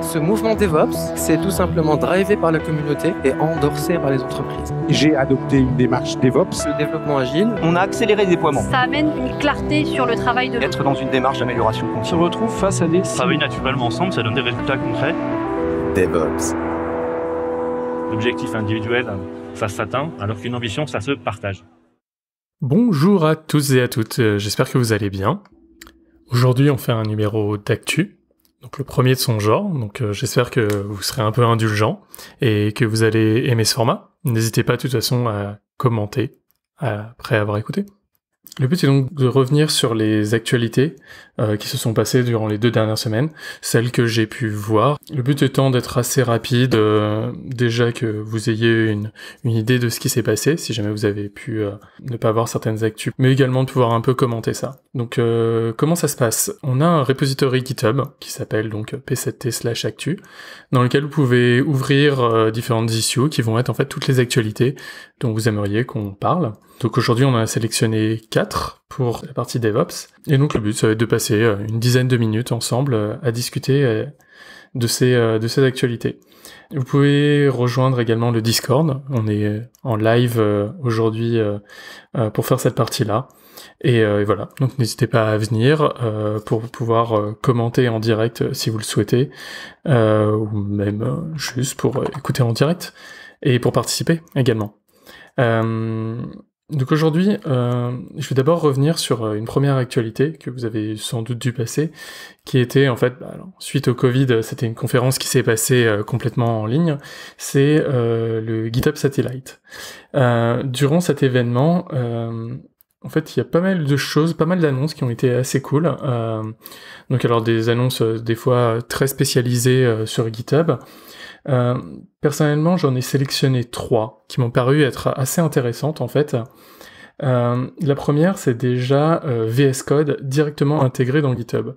Ce mouvement DevOps, c'est tout simplement drivé par la communauté et endorsé par les entreprises. J'ai adopté une démarche DevOps. Le développement agile. On a accéléré le déploiement. Ça amène une clarté sur le travail de... Être dans une démarche d'amélioration continue. On se retrouve face à des... Travailler naturellement ensemble, ça donne des résultats concrets. DevOps. L'objectif individuel, ça s'atteint, alors qu'une ambition, ça se partage. Bonjour à tous et à toutes, j'espère que vous allez bien. Aujourd'hui, on fait un numéro d'actu donc le premier de son genre, donc euh, j'espère que vous serez un peu indulgent et que vous allez aimer ce format. N'hésitez pas de toute façon à commenter après avoir écouté. Le but est donc de revenir sur les actualités euh, qui se sont passées durant les deux dernières semaines, celles que j'ai pu voir. Le but étant d'être assez rapide, euh, déjà que vous ayez une, une idée de ce qui s'est passé, si jamais vous avez pu euh, ne pas voir certaines actus, mais également de pouvoir un peu commenter ça. Donc comment ça se passe On a un repository GitHub qui s'appelle donc p7t slash actu, dans lequel vous pouvez ouvrir différentes issues qui vont être en fait toutes les actualités dont vous aimeriez qu'on parle. Donc aujourd'hui on a sélectionné 4 pour la partie DevOps, et donc le but ça va être de passer euh, une dizaine de minutes ensemble euh, à discuter euh, de ces, de ces actualités. Vous pouvez rejoindre également le Discord. On est en live aujourd'hui pour faire cette partie-là. Et, voilà, donc n'hésitez pas à venir pour pouvoir commenter en direct si vous le souhaitez, ou même juste pour écouter en direct et pour participer également. Donc aujourd'hui, euh, je vais d'abord revenir sur euh, une première actualité que vous avez sans doute dû passer, qui était en fait, bah, suite au Covid, euh, c'était une conférence qui s'est passée complètement en ligne, c'est le GitHub Satellite. durant cet événement, en fait, il y a pas mal de choses, pas mal d'annonces qui ont été assez cool. donc alors des annonces des fois très spécialisées sur GitHub, euh, personnellement, j'en ai sélectionné trois qui m'ont paru être assez intéressantes en fait. Euh, la première, c'est déjà euh, VS Code directement intégré dans GitHub.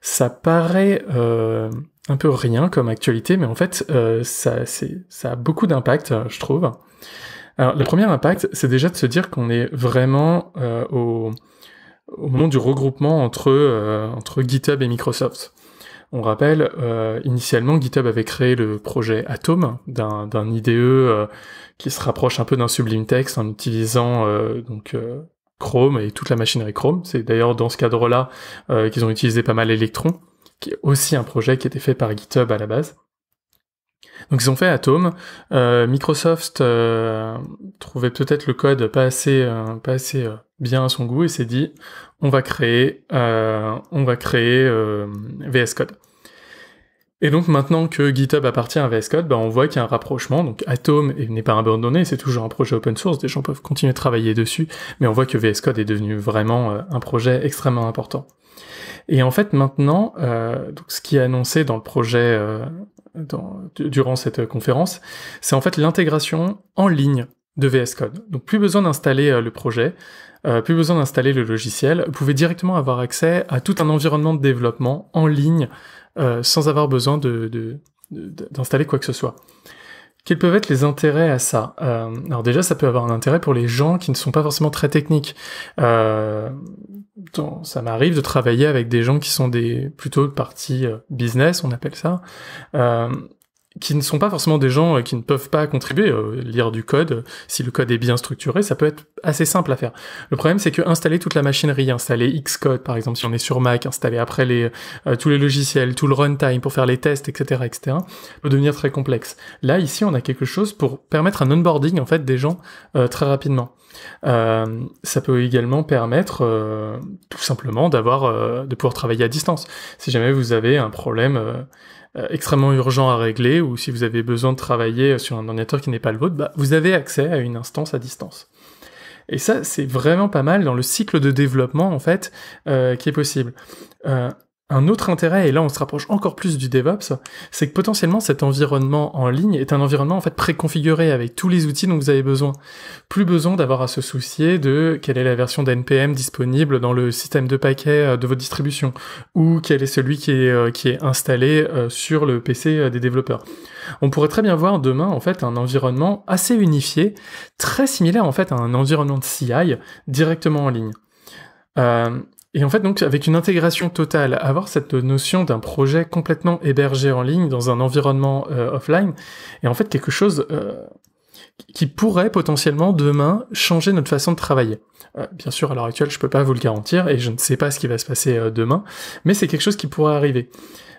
Ça paraît un peu rien comme actualité, mais en fait, ça, a beaucoup d'impact, je trouve. Alors, le premier impact, c'est déjà de se dire qu'on est vraiment au, au moment du regroupement entre GitHub et Microsoft. On rappelle, euh, initialement, GitHub avait créé le projet Atom d'un IDE euh, qui se rapproche un peu d'un Sublime Text en utilisant euh, donc Chrome et toute la machinerie Chrome. C'est d'ailleurs dans ce cadre-là qu'ils ont utilisé pas mal Electron, qui est aussi un projet qui était fait par GitHub à la base. Donc ils ont fait Atom. Euh, Microsoft euh, trouvait peut-être le code pas assez, euh, pas assez bien à son goût et s'est dit on va créer, on va créer VS Code. Et donc maintenant que GitHub appartient à VS Code, bah, on voit qu'il y a un rapprochement, donc Atom n'est pas abandonné, c'est toujours un projet open source, des gens peuvent continuer de travailler dessus, mais on voit que VS Code est devenu vraiment euh, un projet extrêmement important. Et en fait maintenant, euh, donc ce qui est annoncé dans le projet euh, dans, durant cette conférence, c'est en fait l'intégration en ligne de VS Code. Donc plus besoin d'installer le projet, plus besoin d'installer le logiciel, vous pouvez directement avoir accès à tout un environnement de développement en ligne euh, sans avoir besoin de, d'installer quoi que ce soit. Quels peuvent être les intérêts à ça euh, Alors déjà, ça peut avoir un intérêt pour les gens qui ne sont pas forcément très techniques. Euh, ça m'arrive de travailler avec des gens qui sont des plutôt partie euh, business, on appelle ça, euh, qui ne sont pas forcément des gens euh, qui ne peuvent pas contribuer, euh, lire du code, euh, si le code est bien structuré, ça peut être assez simple à faire. Le problème c'est que installer toute la machinerie, installer Xcode par exemple si on est sur Mac, installer après les, tous les logiciels, tout le runtime pour faire les tests, etc., etc., peut devenir très complexe. Là ici on a quelque chose pour permettre un onboarding en fait des gens très rapidement. ça peut également permettre tout simplement d'avoir de pouvoir travailler à distance. Si jamais vous avez un problème euh, extrêmement urgent à régler, ou si vous avez besoin de travailler sur un ordinateur qui n'est pas le vôtre, bah, vous avez accès à une instance à distance. Et ça, c'est vraiment pas mal dans le cycle de développement, en fait, euh, qui est possible. Euh, un autre intérêt, et là on se rapproche encore plus du DevOps, c'est que potentiellement cet environnement en ligne est un environnement en fait préconfiguré avec tous les outils dont vous avez besoin. Plus besoin d'avoir à se soucier de quelle est la version d'NPM disponible dans le système de paquets euh, de votre distribution, ou quel est celui qui est, euh, qui est installé euh, sur le PC des développeurs. On pourrait très bien voir demain en fait un environnement assez unifié, très similaire en fait à un environnement de CI directement en ligne. Euh, et en fait, donc, avec une intégration totale, avoir cette notion d'un projet complètement hébergé en ligne dans un environnement euh, offline, est en fait quelque chose euh, qui pourrait potentiellement demain changer notre façon de travailler. Euh, bien sûr, à l'heure actuelle, je peux pas vous le garantir et je ne sais pas ce qui va se passer demain, mais c'est quelque chose qui pourrait arriver.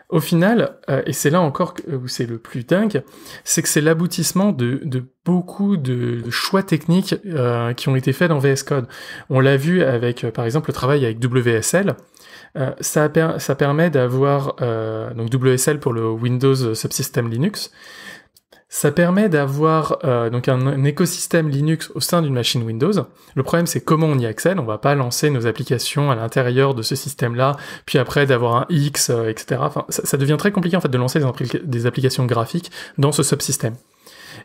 Au final, euh, et c'est là encore où c'est le plus dingue, c'est que c'est l'aboutissement de, beaucoup de choix techniques euh, qui ont été faits dans VS Code. On l'a vu avec, euh, par exemple, le travail avec WSL. ça, ça, permet d'avoir donc WSL pour le Windows Subsystem Linux. Ça permet d'avoir euh, donc un, écosystème Linux au sein d'une machine Windows. Le problème, c'est comment on y accède. On va pas lancer nos applications à l'intérieur de ce système-là, puis après d'avoir un X, euh, etc. ça, devient très compliqué en fait de lancer des, des applications graphiques dans ce subsystème.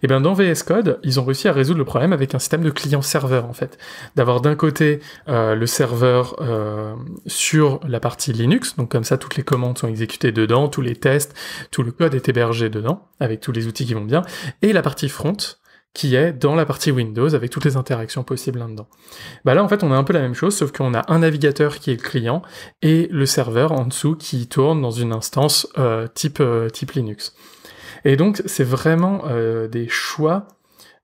Et eh dans VS Code, ils ont réussi à résoudre le problème avec un système de client-serveur en fait. D'avoir d'un côté euh, le serveur euh, sur la partie Linux, donc comme ça toutes les commandes sont exécutées dedans, tous les tests, tout le code est hébergé dedans, avec tous les outils qui vont bien, et la partie front, qui est dans la partie Windows avec toutes les interactions possibles là-dedans. Bah là en fait on a un peu la même chose sauf qu'on a un navigateur qui est le client et le serveur en dessous qui tourne dans une instance euh, type, type Linux. Et donc, c'est vraiment euh, des choix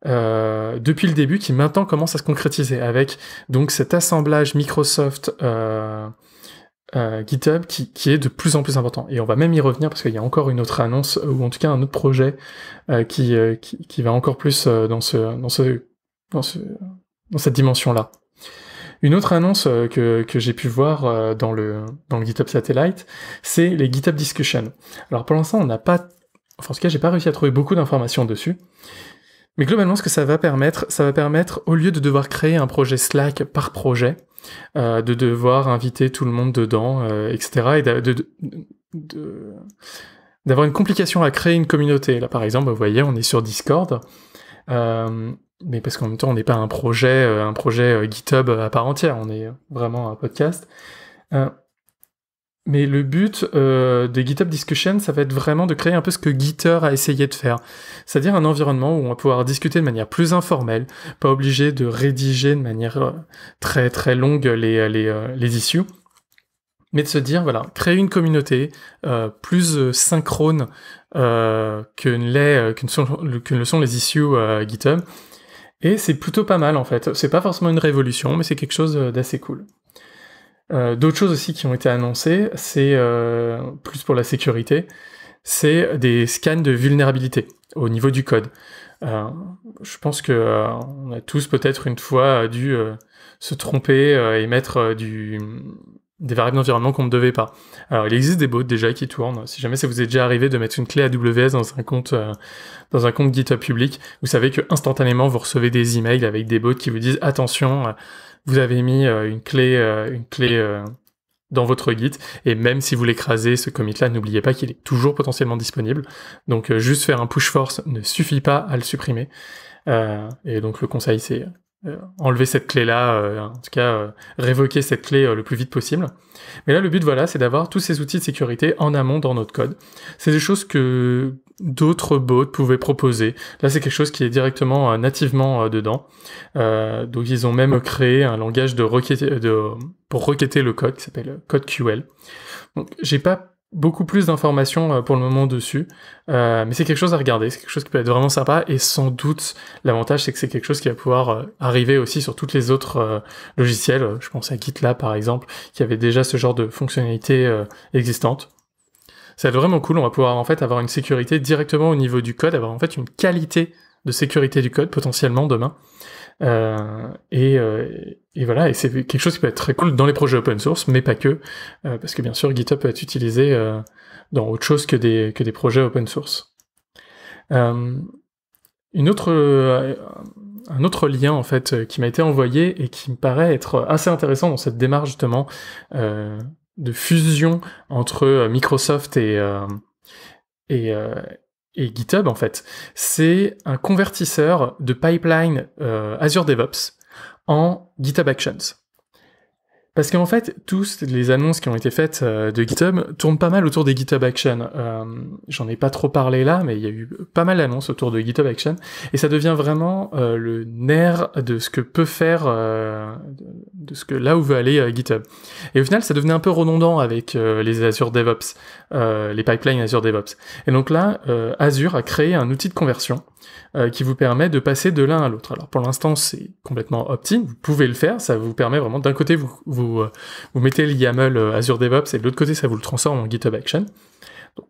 euh, depuis le début qui maintenant commencent à se concrétiser avec donc cet assemblage Microsoft euh, GitHub qui, qui, est de plus en plus important. Et on va même y revenir parce qu'il y a encore une autre annonce ou en tout cas un autre projet qui, qui, qui, va encore plus dans ce dans ce dans, ce, dans cette dimension là. Une autre annonce que, que j'ai pu voir dans le, dans le GitHub Satellite, c'est les GitHub Discussions. Alors pour l'instant, on n'a pas Enfin, en tout cas, j'ai pas réussi à trouver beaucoup d'informations dessus. Mais globalement, ce que ça va permettre, ça va permettre, au lieu de devoir créer un projet Slack par projet, euh, de devoir inviter tout le monde dedans, etc., euh, et d'avoir une complication à créer une communauté. Là, par exemple, vous voyez, on est sur Discord. Euh, mais parce qu'en même temps, on n'est pas un projet, un projet GitHub à part entière, on est vraiment un podcast. Mais le but euh, de GitHub Discussion, ça va être vraiment de créer un peu ce que Gitter a essayé de faire. C'est-à-dire un environnement où on va pouvoir discuter de manière plus informelle, pas obligé de rédiger de manière euh, très très longue les, euh, les, les, issues, mais de se dire, voilà, créer une communauté plus synchrone que, que, ne sont, sont, les issues GitHub. Et c'est plutôt pas mal en fait. C'est pas forcément une révolution, mais c'est quelque chose d'assez cool. Euh, d'autres choses aussi qui ont été annoncées, c'est euh, plus pour la sécurité, c'est des scans de vulnérabilité au niveau du code. Euh, je pense que on a tous peut-être une fois dû se tromper et mettre du, des variables d'environnement qu'on ne devait pas. Alors, il existe des bots déjà qui tournent. Si jamais ça vous est déjà arrivé de mettre une clé AWS dans un compte, dans un compte GitHub public, vous savez que instantanément vous recevez des emails avec des bots qui vous disent attention, vous avez mis euh, une clé, euh, une clé euh, dans votre git. Et même si vous l'écrasez, ce commit-là, n'oubliez pas qu'il est toujours potentiellement disponible. Donc juste faire un push force ne suffit pas à le supprimer. et donc le conseil, c'est enlever cette clé-là, en tout cas révoquer cette clé le plus vite possible. Mais là, le but, voilà, c'est d'avoir tous ces outils de sécurité en amont dans notre code. C'est des choses que d'autres bots pouvaient proposer. Là, c'est quelque chose qui est directement euh, nativement euh, dedans. Euh, donc, ils ont même créé un langage de, pour requêter le code qui s'appelle CodeQL. Donc, j'ai pas beaucoup plus d'informations pour le moment dessus, mais c'est quelque chose à regarder. C'est quelque chose qui peut être vraiment sympa et sans doute l'avantage, c'est que c'est quelque chose qui va pouvoir arriver aussi sur toutes les autres logiciels. Je pense à GitLab par exemple, qui avait déjà ce genre de fonctionnalités existantes. Ça va être vraiment cool. On va pouvoir en fait avoir une sécurité directement au niveau du code, avoir en fait une qualité de sécurité du code potentiellement demain. Euh, euh, et, voilà, et c'est quelque chose qui peut être très cool dans les projets open source, mais pas que, euh, parce que bien sûr GitHub peut être utilisé dans autre chose que des, que des projets open source. une autre, un autre lien en fait qui m'a été envoyé et qui me paraît être assez intéressant dans cette démarche justement de fusion entre euh, Microsoft et, euh, euh, et, GitHub, en fait. C'est un convertisseur de pipeline Azure DevOps en GitHub Actions. Parce qu'en fait, tous les annonces qui ont été faites de GitHub tournent pas mal autour des GitHub Actions. J'en ai pas trop parlé là, mais il y a eu pas mal d'annonces autour de GitHub Actions. Et ça devient vraiment le nerf de ce que peut faire de que là où veut aller euh, GitHub. Et au final, ça devenait un peu redondant avec euh, les Azure DevOps, euh, les pipelines Azure DevOps. Et donc là, Azure a créé un outil de conversion qui vous permet de passer de l'un à l'autre. Alors pour l'instant, c'est complètement opt vous pouvez le faire, ça vous permet vraiment, d'un côté, vous, vous, mettez le YAML Azure DevOps et de l'autre côté, ça vous le transforme en GitHub Action.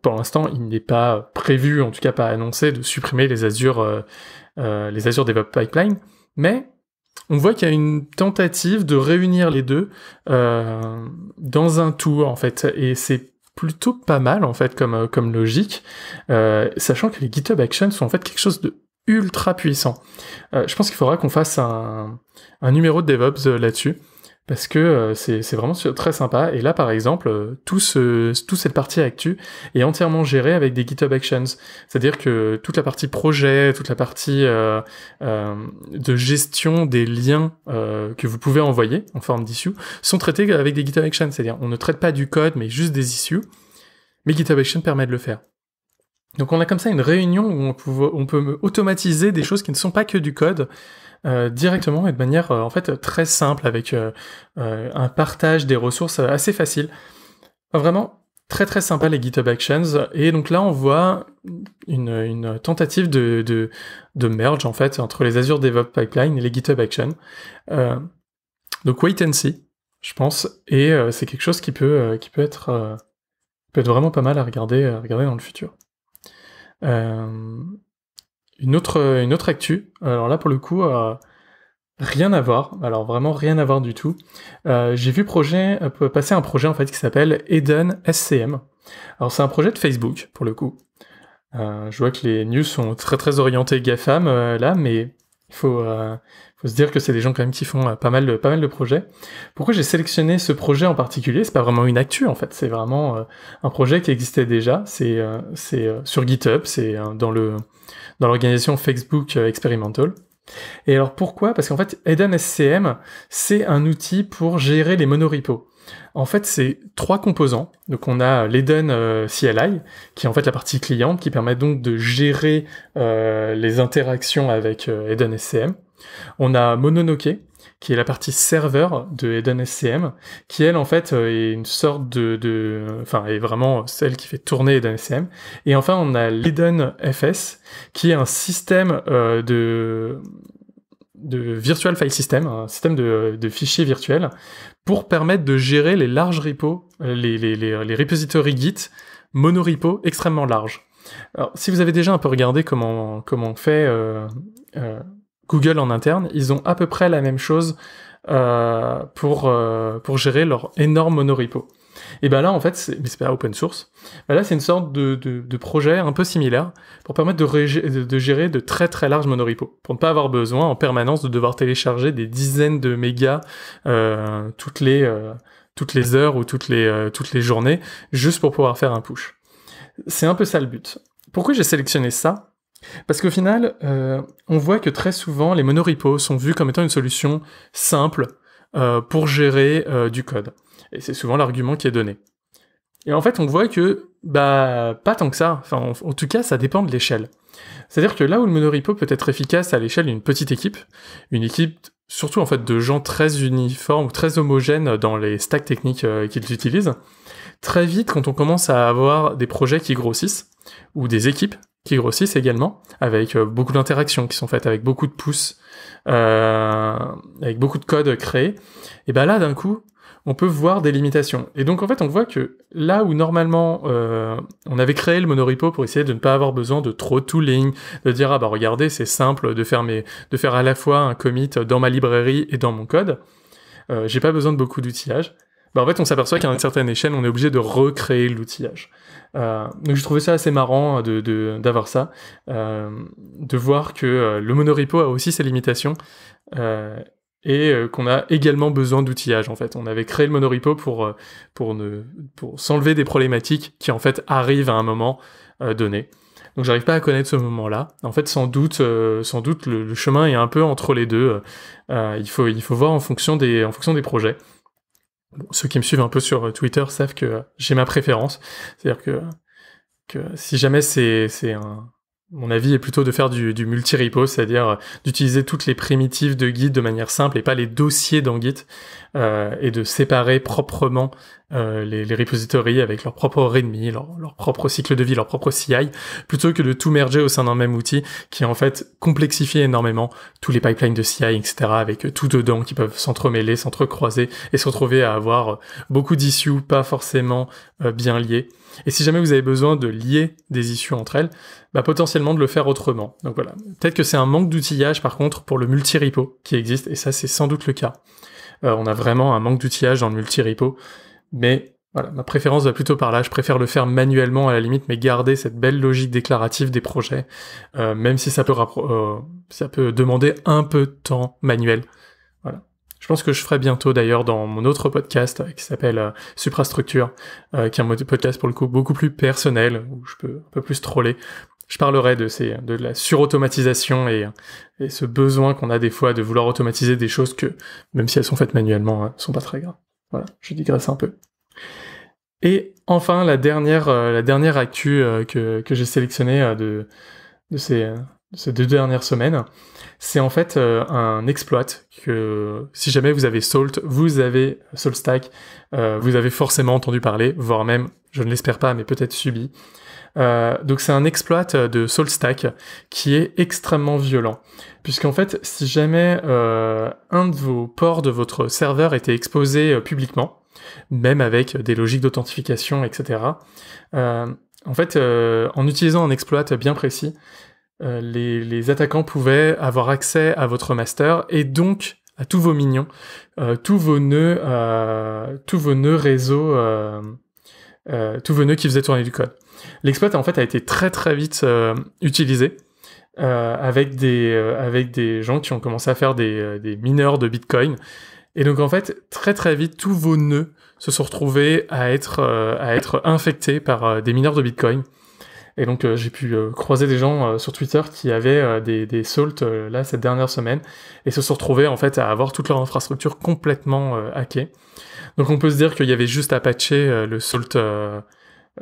pour l'instant, il n'est pas prévu, en tout cas pas annoncé, de supprimer les Azure, les Azure DevOps Pipeline, mais on voit qu'il y a une tentative de réunir les deux euh, dans un tour en fait, et c'est plutôt pas mal en fait comme euh, comme logique, euh, sachant que les GitHub Actions sont en fait quelque chose de ultra puissant. je pense qu'il faudra qu'on fasse un, un numéro de DevOps là-dessus parce que euh, c'est vraiment très sympa. Et là, par exemple, euh, tout toute cette partie actu est entièrement gérée avec des GitHub Actions. C'est-à-dire que toute la partie projet, toute la partie euh, de gestion des liens que vous pouvez envoyer en forme d'issue sont traités avec des GitHub Actions. C'est-à-dire on ne traite pas du code, mais juste des issues. Mais GitHub Actions permet de le faire. Donc on a comme ça une réunion où on on peut automatiser des choses qui ne sont pas que du code euh, directement et de manière euh, en fait très simple avec euh, un partage des ressources assez facile. vraiment très très sympa les GitHub Actions et donc là on voit une, tentative de, merge en fait entre les Azure DevOps Pipeline et les GitHub Actions. donc wait and see je pense et c'est quelque chose qui peut, qui peut être peut être vraiment pas mal à regarder, regarder dans le futur. Une autre, euh, une autre actu, alors là pour le coup, euh, rien à voir, alors vraiment rien à voir du tout. Euh, j'ai vu projet, passer un projet en fait qui s'appelle Eden SCM. Alors c'est un projet de Facebook pour le coup. je vois que les news sont très très orientées GAFAM là, mais il faut, euh, faut se dire que c'est des gens quand même qui font euh, pas mal de, pas mal de projets. Pourquoi j'ai sélectionné ce projet en particulier C'est pas vraiment une actu en fait, c'est vraiment euh, un projet qui existait déjà. C'est euh, sur GitHub, c'est dans le dans l'organisation Facebook Experimental. Et alors pourquoi Parce qu'en fait, Eden SCM, c'est un outil pour gérer les monorepos. En fait, c'est trois composants. Donc, on a l'Eden euh, CLI, qui est en fait la partie cliente, qui permet donc de gérer euh, les interactions avec euh, Eden SCM. On a Mononoke, qui est la partie serveur de Eden SCM, qui elle, en fait, est une sorte de, Enfin, est vraiment celle qui fait tourner Eden SCM. Et enfin, on a l'Eden FS, qui est un système de de Virtual File System, un système de, fichiers virtuels, pour permettre de gérer les larges repos, euh, les, les, les, repositories Git monorepo extrêmement larges. Alors, si vous avez déjà un peu regardé comment, comment fait euh, euh, Google en interne, ils ont à peu près la même chose pour, pour gérer leur énorme monorepo. Et ben là, en fait, mais c'est pas open source. Ben là, c'est une sorte de, projet un peu similaire pour permettre de, gérer de très très larges monorepos, pour ne pas avoir besoin en permanence de devoir télécharger des dizaines de mégas euh, toutes les euh, toutes les heures ou toutes les euh, toutes les journées juste pour pouvoir faire un push. C'est un peu ça le but. Pourquoi j'ai sélectionné ça parce qu'au final, on voit que très souvent, les monorepos sont vus comme étant une solution simple pour gérer du code. Et c'est souvent l'argument qui est donné. Et en fait, on voit que, bah, pas tant que ça. Enfin, en, tout cas, ça dépend de l'échelle. C'est-à-dire que là où le monorepo peut être efficace à l'échelle d'une petite équipe, une équipe surtout en fait de gens très uniformes très homogènes dans les stacks techniques euh, qu'ils utilisent, très vite, quand on commence à avoir des projets qui grossissent, ou des équipes qui grossissent également, avec euh, beaucoup d'interactions qui sont faites, avec beaucoup de pouces, euh, avec beaucoup de codes créés, et ben là, d'un coup, on peut voir des limitations. Et donc en fait, on voit que là où normalement euh, on avait créé le monorepo pour essayer de ne pas avoir besoin de trop de tooling, de dire ah bah regardez c'est simple de faire mes, de faire à la fois un commit dans ma librairie et dans mon code, euh, j'ai pas besoin de beaucoup d'outillage. Bah en fait, on s'aperçoit qu'à une certaine échelle, on est obligé de recréer l'outillage. Euh, donc je trouvais ça assez marrant de, de, d'avoir ça, euh, de voir que le monorepo a aussi ses limitations et euh, qu'on a également besoin d'outillage en fait. On avait créé le monorepo pour, euh, pour, ne, pour s'enlever des problématiques qui en fait arrivent à un moment euh, donné. Donc j'arrive pas à connaître ce moment-là. En fait, sans doute, sans doute le, chemin est un peu entre les deux. il, faut, il faut voir en fonction des, en fonction des projets. ceux qui me suivent un peu sur Twitter savent que j'ai ma préférence. C'est-à-dire que, que si jamais c'est un, mon avis est plutôt de faire du, multi-repo, c'est-à-dire euh, d'utiliser toutes les primitives de Git de manière simple et pas les dossiers dans Git, euh, et de séparer proprement euh, les, les, repositories avec leur propre readme, leur, leur, propre cycle de vie, leur propre CI, plutôt que de tout merger au sein d'un même outil qui en fait complexifie énormément tous les pipelines de CI, etc. avec tout dedans qui peuvent s'entremêler, s'entrecroiser et se retrouver à avoir beaucoup d'issues pas forcément euh, bien liées. Et si jamais vous avez besoin de lier des issues entre elles, bah potentiellement de le faire autrement. Donc voilà. Peut-être que c'est un manque d'outillage par contre pour le multi-repo qui existe, et ça c'est sans doute le cas. Euh, on a vraiment un manque d'outillage dans le multi-repo mais voilà, ma préférence va plutôt par là. Je préfère le faire manuellement à la limite, mais garder cette belle logique déclarative des projets, euh, même si ça peut, euh, ça peut demander un peu de temps manuel. Voilà. Je pense que je ferai bientôt d'ailleurs dans mon autre podcast euh, qui s'appelle Suprastructure, qui est un podcast pour le coup beaucoup plus personnel, où je peux un peu plus troller. Je parlerai de, ces, de la surautomatisation et, et ce besoin qu'on a des fois de vouloir automatiser des choses que, même si elles sont faites manuellement, hein, sont pas très graves. Voilà, je digresse un peu. Et enfin, la dernière, euh, la dernière actu euh, que, j'ai sélectionnée euh, de, ces, deux dernières semaines, c'est en fait un exploit que si jamais vous avez Salt, vous avez SaltStack, vous avez forcément entendu parler, voire même, je ne l'espère pas, mais peut-être subi. Euh, donc c'est un exploit euh, de SoulStack qui est extrêmement violent. Puisqu'en fait, si jamais euh, un de vos ports de votre serveur était exposé publiquement, même avec des logiques d'authentification, etc., en fait, en utilisant un exploit bien précis, les, attaquants pouvaient avoir accès à votre master et donc à tous vos minions, tous vos nœuds, tous vos nœuds réseaux, tous vos nœuds qui faisaient tourner du code. L'exploit en fait a été très très vite euh, utilisé euh, avec des euh, avec des gens qui ont commencé à faire des, mineurs de Bitcoin. Et donc en fait, très très vite, tous vos nœuds se sont retrouvés à être, à être infectés par des mineurs de Bitcoin. Et donc j'ai pu croiser des gens sur Twitter qui avaient des, des là cette dernière semaine et se sont retrouvés en fait à avoir toute leur infrastructure complètement hackée. Donc on peut se dire qu'il y avait juste à patcher le salt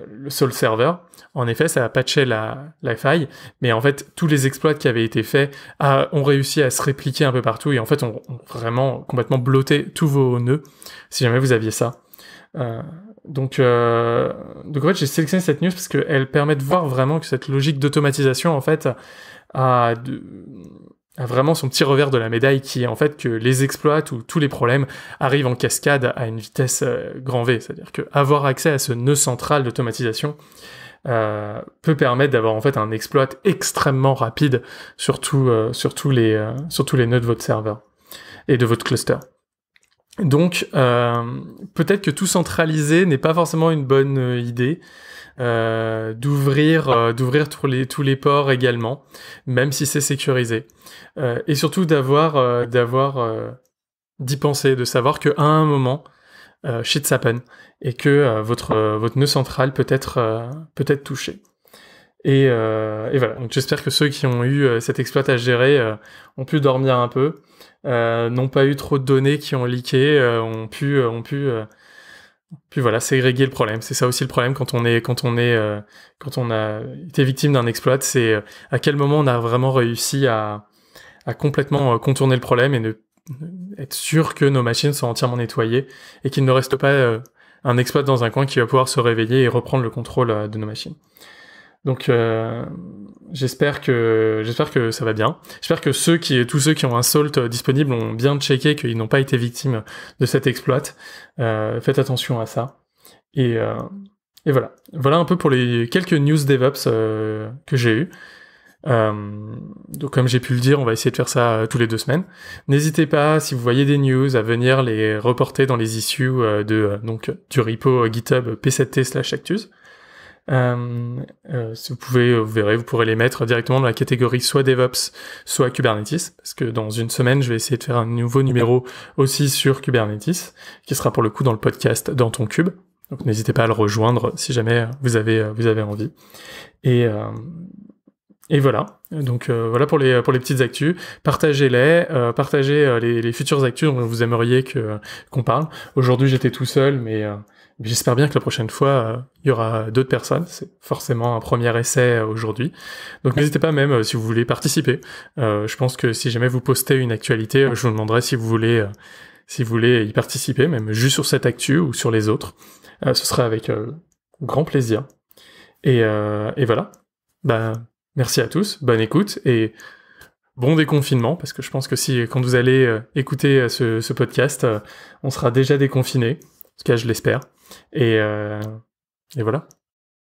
le seul serveur. En effet, ça a patché la, la, faille, mais en fait, tous les exploits qui avaient été faits ah, ont réussi à se répliquer un peu partout et en fait, ont, on vraiment complètement blotté tous vos nœuds, si jamais vous aviez ça. Euh, donc, euh, donc en fait, j'ai sélectionné cette news parce qu'elle permet de voir vraiment que cette logique d'automatisation, en fait, a, de, vraiment son petit revers de la médaille qui est en fait que les exploits ou tous les problèmes arrivent en cascade à une vitesse euh, grand V. C'est-à-dire qu'avoir accès à ce nœud central d'automatisation euh, peut permettre d'avoir en fait un exploit extrêmement rapide sur, surtout euh, les, euh, sur tous les nœuds de votre serveur et de votre cluster. Donc, euh, peut-être que tout centraliser n'est pas forcément une bonne euh, idée. Euh, d'ouvrir d'ouvrir tous les tous les ports également même si c'est sécurisé et surtout d'avoir d'avoir d'y penser de savoir qu'à à un moment shit happen et que votre votre nœud central peut être peut être touché euh, et, voilà, donc j'espère que ceux qui ont eu euh, cet exploit à gérer euh, ont pu dormir un peu, n'ont pas eu trop de données qui ont leaké, ont pu, ont pu, puis voilà, ségréguer le problème. C'est ça aussi le problème quand on est, quand on est, quand on a été victime d'un exploit, c'est à quel moment on a vraiment réussi à, complètement contourner le problème et être sûr que nos machines sont entièrement nettoyées et qu'il ne reste pas un exploit dans un coin qui va pouvoir se réveiller et reprendre le contrôle de nos machines. Donc euh, j'espère que j'espère que ça va bien. J'espère que ceux qui tous ceux qui ont un salt euh, disponible ont bien checké qu'ils n'ont pas été victimes de cet exploit. Euh, faites attention à ça. Et, voilà. Voilà un peu pour les quelques news DevOps que j'ai eues. donc comme j'ai pu le dire, on va essayer de faire ça tous les deux semaines. N'hésitez pas, si vous voyez des news, à venir les reporter dans les issues de donc du repo GitHub p7t slash actus. Euh, euh, si vous pouvez, euh, vous verrez, vous pourrez les mettre directement dans la catégorie soit DevOps, soit Kubernetes, parce que dans une semaine, je vais essayer de faire un nouveau numéro aussi sur Kubernetes, qui sera pour le coup dans le podcast dans ton cube. Donc n'hésitez pas à le rejoindre si jamais vous avez, vous avez envie. Et, et voilà. Donc voilà pour les, pour les petites actus. Partagez-les, partagez les, les futures actus dont vous aimeriez que, qu'on parle. Aujourd'hui j'étais tout seul, mais J'espère bien que la prochaine fois, euh, il y aura d'autres personnes. C'est forcément un premier essai euh, aujourd'hui. Donc n'hésitez pas même euh, si vous voulez participer. je pense que si jamais vous postez une actualité, je vous demanderai si vous voulez, si vous voulez y participer, même juste sur cette actu ou sur les autres. ce sera avec grand plaisir. Et, voilà. Ben merci à tous. Bonne écoute et bon déconfinement, parce que je pense que si quand vous allez écouter ce, ce podcast, on sera déjà déconfiné. En tout cas, je l'espère. Et, euh, et voilà.